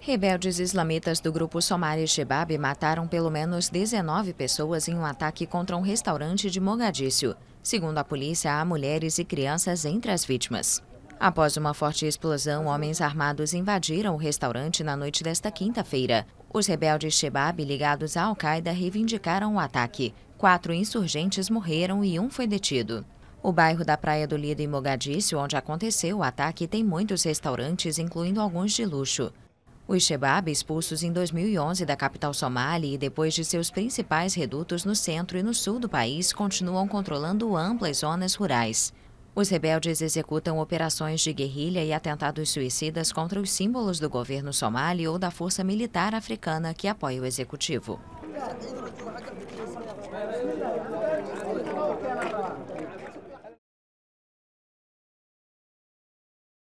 Rebeldes islamitas do grupo Somari Shebab mataram pelo menos 19 pessoas em um ataque contra um restaurante de Mogadíscio. Segundo a polícia, há mulheres e crianças entre as vítimas. Após uma forte explosão, homens armados invadiram o restaurante na noite desta quinta-feira. Os rebeldes Shebab ligados à Al-Qaeda reivindicaram o ataque. Quatro insurgentes morreram e um foi detido. O bairro da Praia do Lido, em Mogadíscio, onde aconteceu o ataque, tem muitos restaurantes, incluindo alguns de luxo. Os Shebab, expulsos em 2011 da capital somali e depois de seus principais redutos no centro e no sul do país, continuam controlando amplas zonas rurais. Os rebeldes executam operações de guerrilha e atentados suicidas contra os símbolos do governo somali ou da força militar africana que apoia o executivo.